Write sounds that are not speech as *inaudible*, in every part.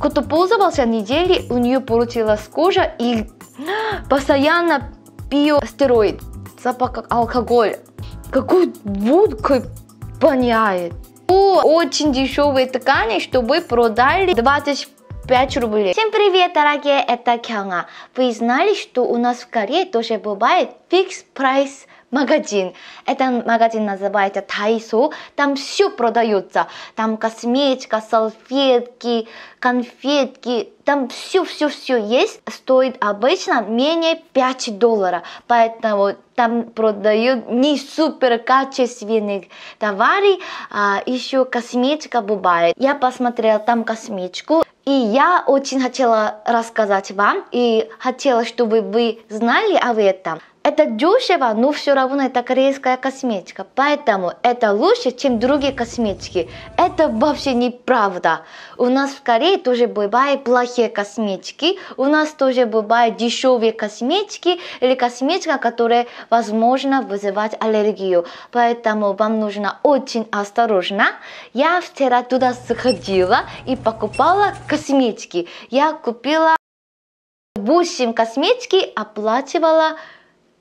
Кто пользовался недели, у нее портилась кожа и постоянно пью стероид, запах алкоголь. Какой водкой воняет. Очень дешевые ткани, чтобы продали 25 рублей. Всем привет, дорогие, это Кёнга. Вы знали, что у нас в Корее тоже бывает фикс прайс магазин. Этот магазин называется Тайсо. Там все продается. Там косметика, салфетки, конфетки. Там все-все-все есть. Стоит обычно менее 5 долларов. Поэтому там продают не супер качественных товаров, а еще косметика бывает. Я посмотрела там косметику. И я очень хотела рассказать вам и хотела, чтобы вы знали об этом. Это дешево, но все равно это корейская косметика. Поэтому это лучше, чем другие косметики. Это вообще неправда. У нас в Корее тоже бывают плохие косметики. У нас тоже бывают дешевые косметики или косметика, которая, возможно, вызывать аллергию. Поэтому вам нужно очень осторожно. Я вчера туда сходила и покупала косметики. Я купила 8 косметики, оплачивала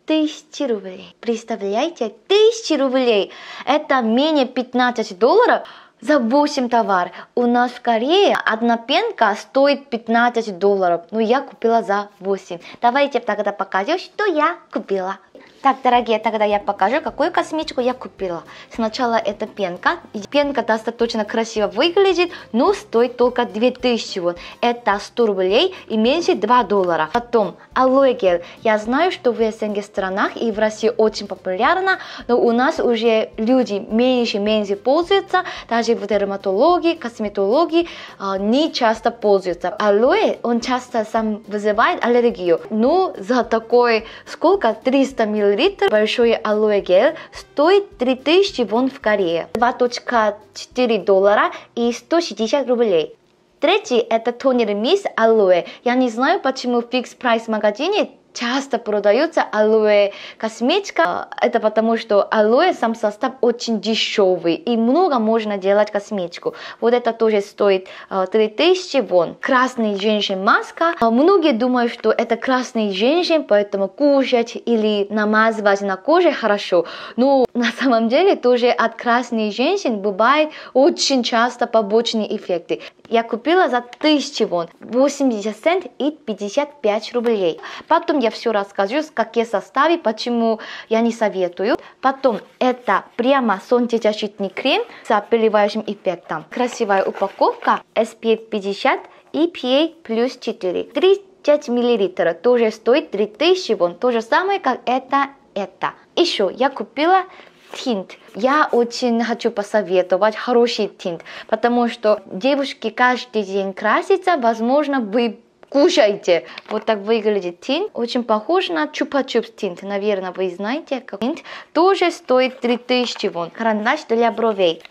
тысячи рублей. Представляете, тысячи рублей. Это менее 15 долларов за 8 товар. У нас в Корее одна пенка стоит 15 долларов, но ну, я купила за 8. Давайте тогда покажу, что я купила. Так, дорогие, тогда я покажу, какую косметику я купила. Сначала это пенка. Пенка достаточно красиво выглядит, но ну, стоит только 2000 вон. Это 100 рублей и меньше 2 доллара. Потом алоэ гель. Я знаю, что в СНГ странах и в России очень популярно, но у нас уже люди меньше-меньше пользуются, даже в дерматологии, косметологии а, не часто пользуются. Алоэ, он часто сам вызывает аллергию, Ну за такой сколько? 300 мл литр большой алоэ гель стоит 3000 вон в Корее, 2.4 доллара и 160 рублей. Третий – это тонер Miss Aloe. Я не знаю, почему в фикс прайс магазине часто продаются алоэ косметика. Э, это потому, что алоэ сам состав очень дешевый и много можно делать косметику. Вот это тоже стоит 3000 э, вон. Красный женщин маска. Э, многие думают, что это красный женщин, поэтому кушать или намазывать на коже хорошо. Но на самом деле тоже от красной женщин бывает очень часто побочные эффекты. Я купила за 1000 вон, 80 цент и 55 рублей. Потом я все расскажу, в какие составы, почему я не советую. Потом это прямо солнцезащитный крем с опыливающим эффектом. Красивая упаковка SPF 50 и PA плюс 4. 35 мл тоже стоит 3000 вон, то же самое, как это это. Еще я купила тинт. Я очень хочу посоветовать хороший тинт, потому что девушки каждый день красятся, возможно, вы кушаете. Вот так выглядит тинт. Очень похож на чупа-чупс тинт. Наверное, вы знаете, как тинт. Тоже стоит 3000 вон. Карандаш для бровей.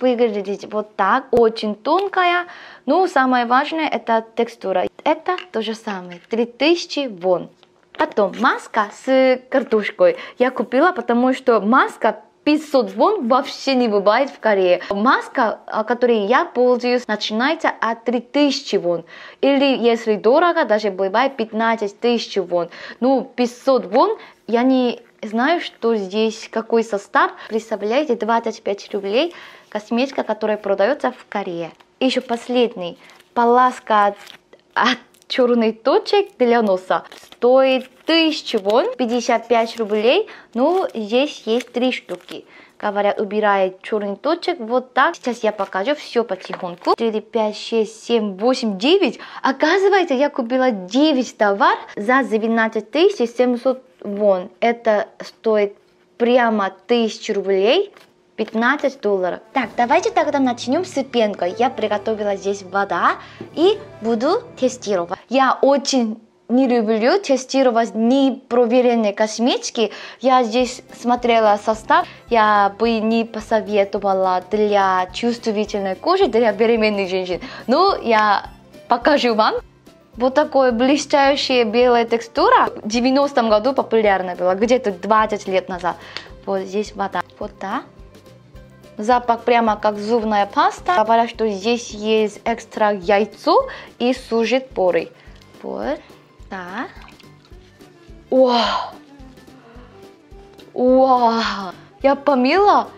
Выглядит вот так. Очень тонкая. Но самое важное это текстура. Это то же самое. 3000 вон. Потом маска с картошкой я купила, потому что маска 500 вон вообще не бывает в Корее. Маска, которой я пользуюсь, начинается от 3000 вон. Или, если дорого, даже бывает 15 тысяч вон. Ну, 500 вон я не знаю, что здесь, какой состав. Представляете, 25 рублей косметика, которая продается в Корее. еще последний. Поласка от черный точек для носа. Стоит 1000 вон, 55 рублей, Ну здесь есть три штуки. Говоря, убирает черный точек. Вот так. Сейчас я покажу все потихоньку. 4, 5, 6, 7, 8, 9. Оказывается, я купила 9 товар за 12 700 вон. Это стоит прямо 1000 рублей. 15 долларов. Так, давайте тогда начнем с пенкой. Я приготовила здесь вода и буду тестировать. Я очень не люблю тестировать непроверенные косметики. Я здесь смотрела состав. Я бы не посоветовала для чувствительной кожи, для беременных женщин. Ну, я покажу вам. Вот такая блестящая белая текстура в 90-м году популярна была, где-то 20 лет назад. Вот здесь вода. Вот так. Запах прямо как зубная паста. Говорят, что здесь есть экстра яйцо и сужит поры. Вот, да. Вау! Вау! Я помила,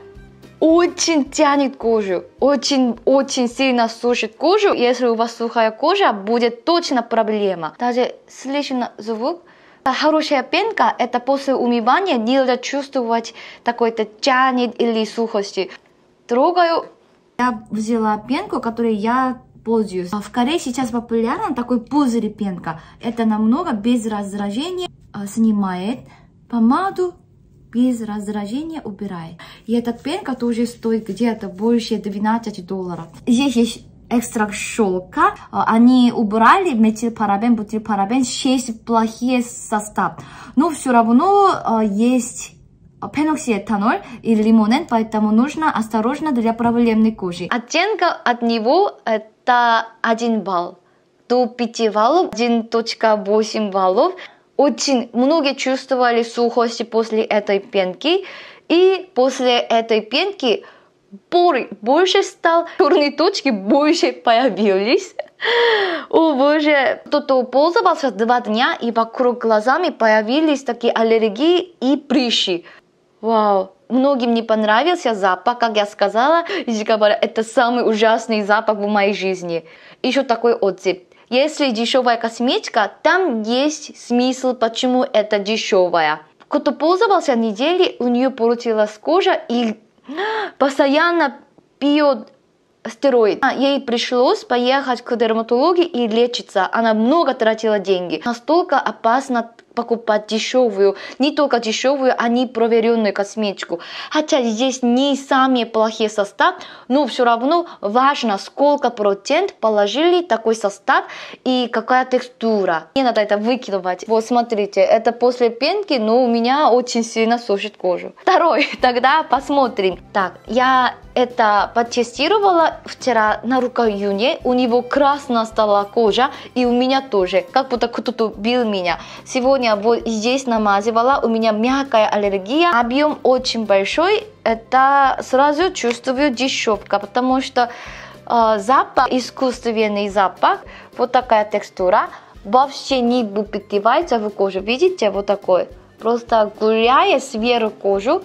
очень тянет кожу, очень-очень сильно сушит кожу. Если у вас сухая кожа, будет точно проблема. Даже слышен звук. Хорошая пенка – это после умывания нельзя чувствовать такой-то тянет или сухости трогаю. Я взяла пенку, которой я пользуюсь. В а, Корее сейчас популярен такой пузырь пенка. Это намного без раздражения а, снимает помаду, без раздражения убирает. И эта пенка тоже стоит где-то больше 12 долларов. Здесь есть экстракт шелка. А, они убрали метилпарабен, бутилпарабен, 6 плохие состав. Но все равно есть Э, пеноксиэтанол и лимонен, поэтому нужно осторожно для проблемной кожи. Оттенка от него это 1 балл. До 5 баллов, 1.8 баллов. Очень многие чувствовали сухость после этой пенки. И после этой пенки поры больше стал, черные точки больше появились. *laughs* О боже, кто-то пользовался два дня и вокруг глазами появились такие аллергии и прыщи. Вау, многим не понравился запах, как я сказала, и говорят, это самый ужасный запах в моей жизни. Еще такой отзыв. Если дешевая косметика, там есть смысл, почему это дешевая. Кто пользовался недели, у нее портилась кожа и постоянно пьет стероид. А ей пришлось поехать к дерматологу и лечиться. Она много тратила деньги. Настолько опасно покупать дешевую, не только дешевую, а не проверенную косметику. Хотя здесь не самые плохие состав, но все равно важно, сколько процент положили такой состав и какая текстура. Не надо это выкидывать. Вот смотрите, это после пенки, но у меня очень сильно сушит кожу. Второй, *laughs* тогда посмотрим. Так, я это потестировала вчера на рукоюне, у него красная стала кожа, и у меня тоже, как будто кто-то бил меня. Сегодня вот здесь намазывала, у меня мягкая аллергия, объем очень большой, это сразу чувствую дешевка, потому что э, запах, искусственный запах, вот такая текстура, вообще не выпитывается в кожу, видите, вот такой. Просто гуляя сверху кожу,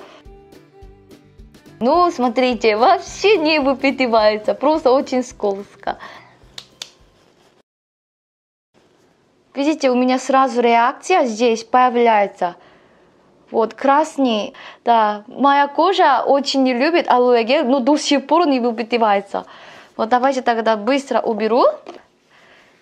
ну, смотрите, вообще не выпитывается, просто очень скользко. Видите, у меня сразу реакция здесь появляется. Вот, красный, да. Моя кожа очень не любит алоэ но до сих пор не выпитывается. Вот давайте тогда быстро уберу.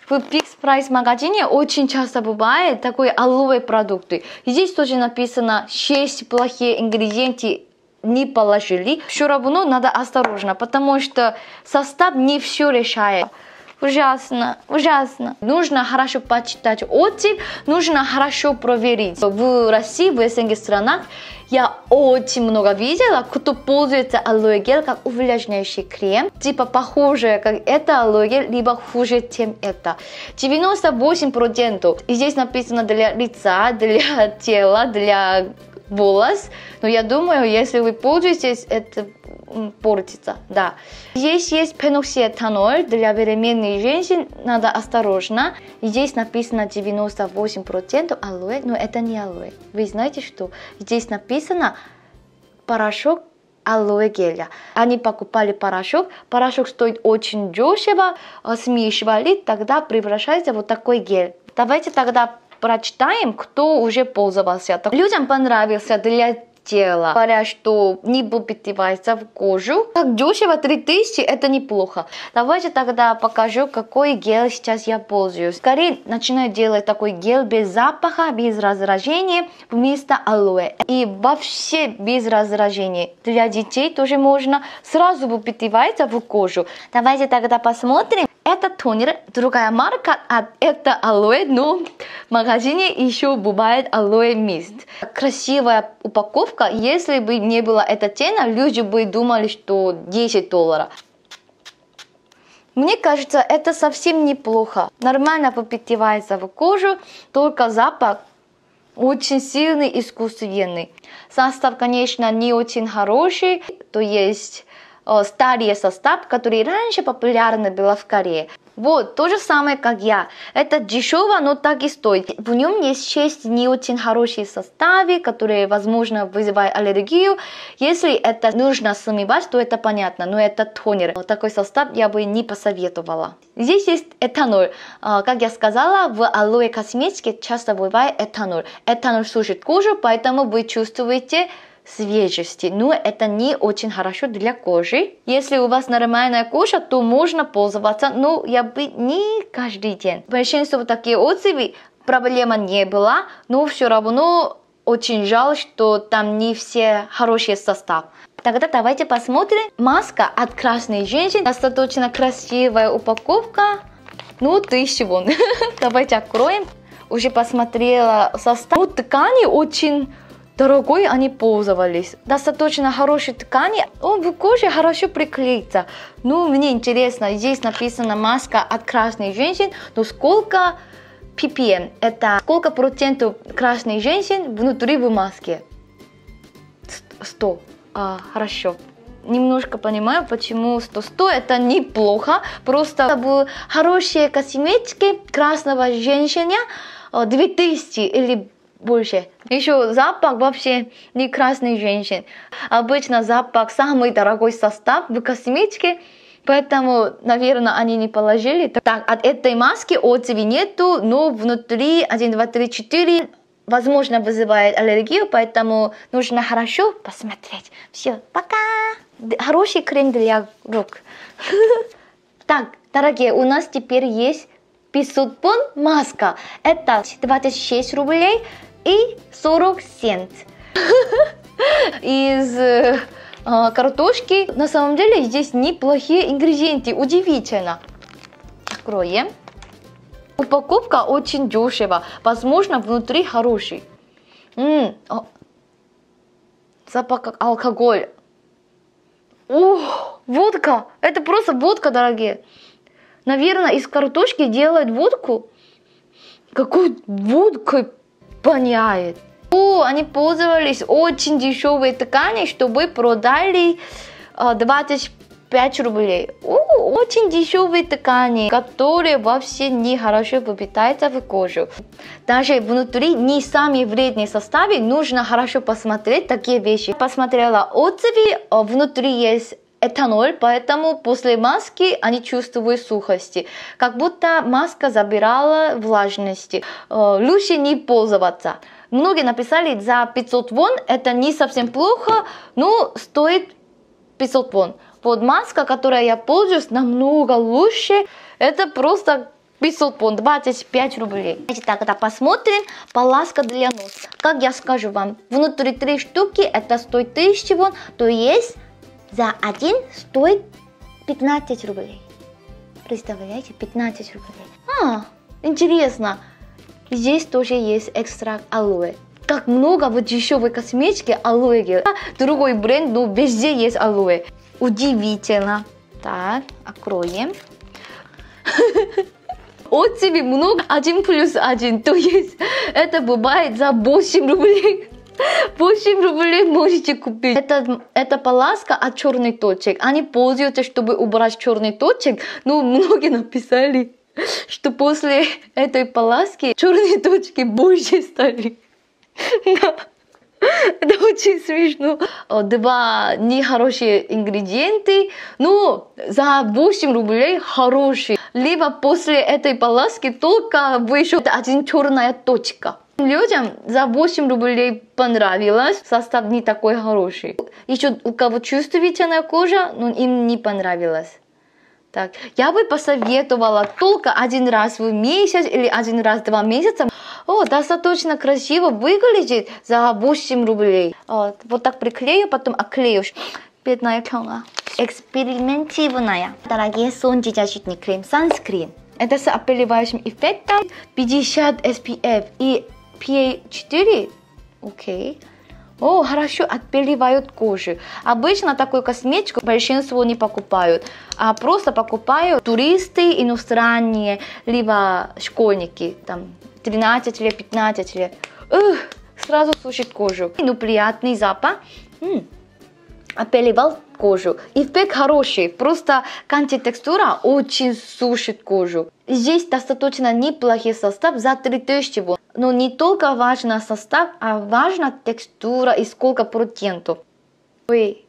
В Big Price магазине очень часто бывает такой алоэ продукты. Здесь тоже написано 6 плохие ингредиенты не положили, все равно надо осторожно, потому что состав не все решает. Ужасно, ужасно. Нужно хорошо почитать отзыв, нужно хорошо проверить. В России, в СНГ странах я очень много видела, кто пользуется алоэ гель как увлажняющий крем. Типа похоже, как это алоэ гель, либо хуже, чем это. 98%. И здесь написано для лица, для *laughs* тела, для волос, но я думаю, если вы пользуетесь, это портится, да. Здесь есть пеноксиэтанол для беременных женщин, надо осторожно. Здесь написано 98% алоэ, но это не алоэ. Вы знаете, что здесь написано порошок алоэ геля. Они покупали порошок, порошок стоит очень дешево, а смешивали, тогда превращается вот такой гель. Давайте тогда прочитаем, кто уже пользовался. Так, людям понравился для тела. Говорят, что не попитывается в кожу. Так дешево, 3000, это неплохо. Давайте тогда покажу, какой гель сейчас я пользуюсь. Скорее начинаю делать такой гель без запаха, без раздражения, вместо алоэ. И вообще без раздражения. Для детей тоже можно. Сразу попитывается в кожу. Давайте тогда посмотрим. Это тонер, другая марка, а это алоэ, но в магазине еще бывает алоэ мист. Красивая упаковка, если бы не было эта тена, люди бы думали, что 10 долларов. Мне кажется, это совсем неплохо. Нормально попитевается в кожу, только запах очень сильный искусственный. Состав, конечно, не очень хороший, то есть Э, старый состав, который раньше популярно был в Корее. Вот, то же самое, как я. Это дешево, но так и стоит. В нем есть 6 не очень хорошие составы, которые, возможно, вызывают аллергию. Если это нужно смывать, то это понятно, но это тонер. Такой состав я бы не посоветовала. Здесь есть этанол. Э, как я сказала, в алоэ косметике часто бывает этанол. Этанол сушит кожу, поэтому вы чувствуете свежести, но это не очень хорошо для кожи. Если у вас нормальная кожа, то можно пользоваться, но я бы не каждый день. Большинство такие отзывы проблема не была, но все равно очень жаль, что там не все хороший состав. Тогда давайте посмотрим. Маска от красной женщины. Достаточно красивая упаковка. Ну, тысяча вон. *laughs* давайте откроем. Уже посмотрела состав. Ну, ткани очень Дорогой они пользовались. Достаточно хорошей ткани, он в коже хорошо приклеится. Ну, мне интересно, здесь написано маска от красных женщин, но сколько ppm, эм? это сколько процентов красных женщин внутри в маске? 100. А, хорошо. Немножко понимаю, почему 100. 100 это неплохо, просто бы хорошие косметики красного женщины э, 2000 или больше. Еще запах вообще не красный женщин. Обычно запах самый дорогой состав в косметике, поэтому, наверное, они не положили. Так, от этой маски отзыви нету, но внутри 1, 2, 3, 4 возможно вызывает аллергию, поэтому нужно хорошо посмотреть. Все, пока! Хороший крем для рук. *laughs* Так, дорогие, у нас теперь есть 500 бон маска. Это 26 рублей и 40 цент. *laughs* Из э, картошки на самом деле здесь неплохие ингредиенты, удивительно. Откроем. Упаковка очень дешево, возможно внутри хороший. М -м запах алкоголя. Ух, водка, это просто водка, дорогие. Наверное, из картошки делают водку. Какой водкой поняет. О, они пользовались очень дешевой тканью, чтобы продали 25 а, рублей. О, очень дешевые ткани, которые вообще не хорошо попитаются в кожу. Даже внутри не сами вредные составы, нужно хорошо посмотреть такие вещи. Посмотрела отзывы, а внутри есть этанол, поэтому после маски они чувствуют сухости. Как будто маска забирала влажности. Э, лучше не пользоваться. Многие написали за 500 вон, это не совсем плохо, но стоит 500 вон. Вот маска, которой я пользуюсь, намного лучше. Это просто 500 вон, 25 рублей. так, тогда посмотрим полоска для носа. Как я скажу вам, внутри 3 штуки, это стоит 1000 вон, то есть за один стоит 15 рублей. Представляете, 15 рублей. А, интересно, здесь тоже есть экстракт алоэ. Как много вот еще в косметике алоэ. А, другой бренд, но ну, везде есть алоэ. Удивительно. Так, откроем. *laughs* Отзывы много, один плюс один, то есть это бывает за 8 рублей. 8 рублей можете купить. Это, это полоска от черный точек. Они пользуются, чтобы убрать черный точек. Ну, многие написали, что после этой полоски черные точки больше стали. Это очень смешно. Два нехорошие ингредиенты, Ну, за 8 рублей хорошие. Либо после этой полоски только вы еще один черная точка. Людям за 8 рублей понравилось, состав не такой хороший. Еще у кого чувствительная кожа, но им не понравилось. Так, я бы посоветовала только один раз в месяц или один раз в два месяца. О, достаточно красиво выглядит за 8 рублей. О, вот так приклею, потом оклею. Бедная Кёнга. Экспериментивная. Дорогие солнцезащитный крем, санскрин. Это с опыливающим эффектом 50 SPF и PA4? Окей. О, хорошо, отбеливают кожу. Обычно такую косметику большинство не покупают, а просто покупают туристы, иностранные, либо школьники, там, 13 лет, 15 лет. Ух, сразу сушит кожу. Ну, приятный запах. М -м опеливал кожу. Эффект хороший, просто контекстура очень сушит кожу. Здесь достаточно неплохой состав за 3000 вон. Но не только важен состав, а важна текстура и сколько процентов. Вы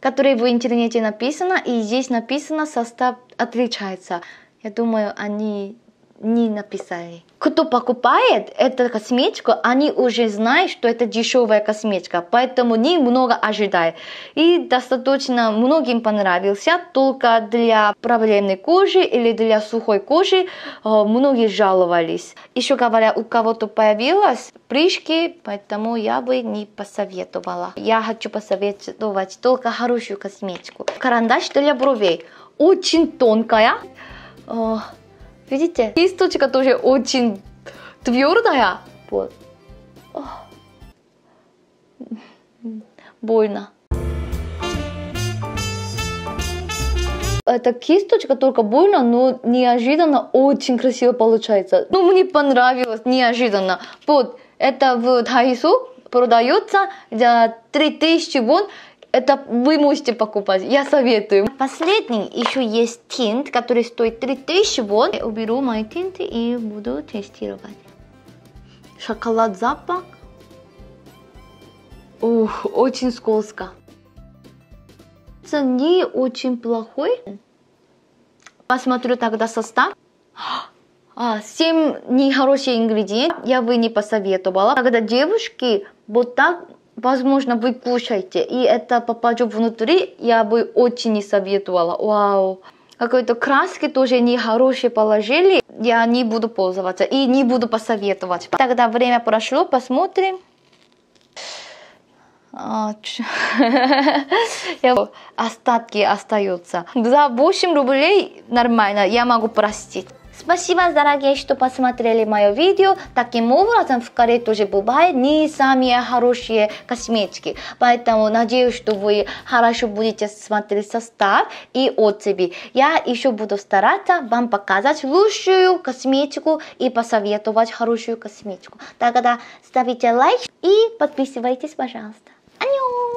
которые в интернете написано, и здесь написано состав отличается. Я думаю, они не написали. Кто покупает эту косметику, они уже знают, что это дешевая косметика, поэтому не много ожидает. И достаточно многим понравился, только для проблемной кожи или для сухой кожи э, многие жаловались. Еще говоря, у кого-то появилась прыщики, поэтому я бы не посоветовала. Я хочу посоветовать только хорошую косметику. Карандаш для бровей очень тонкая. Э, Видите? Кисточка тоже очень твердая. Вот. Больно. эта кисточка только больно, но неожиданно очень красиво получается. Ну, мне понравилось, неожиданно. Вот, это в Тайсу продается за 3000 вон. Это вы можете покупать, я советую. Последний еще есть тинт, который стоит 3000 вон. Я уберу мои тинты и буду тестировать. Шоколад запах. Ух, очень скользко. Не очень плохой. Посмотрю тогда состав. А, 7 нехороших ингредиентов я бы не посоветовала. Когда девушки вот так возможно, вы кушаете, и это попадет внутри, я бы очень не советовала. Вау. Какой-то краски тоже нехорошие положили, я не буду пользоваться и не буду посоветовать. Тогда время прошло, посмотрим. А, *laughs* остатки остаются. За 8 рублей нормально, я могу простить. Спасибо, дорогие, что посмотрели мое видео. Таким образом, в Корее тоже бывают не самые хорошие косметики. Поэтому надеюсь, что вы хорошо будете смотреть состав и отзывы. Я еще буду стараться вам показать лучшую косметику и посоветовать хорошую косметику. Тогда ставите лайк и подписывайтесь, пожалуйста. Аню!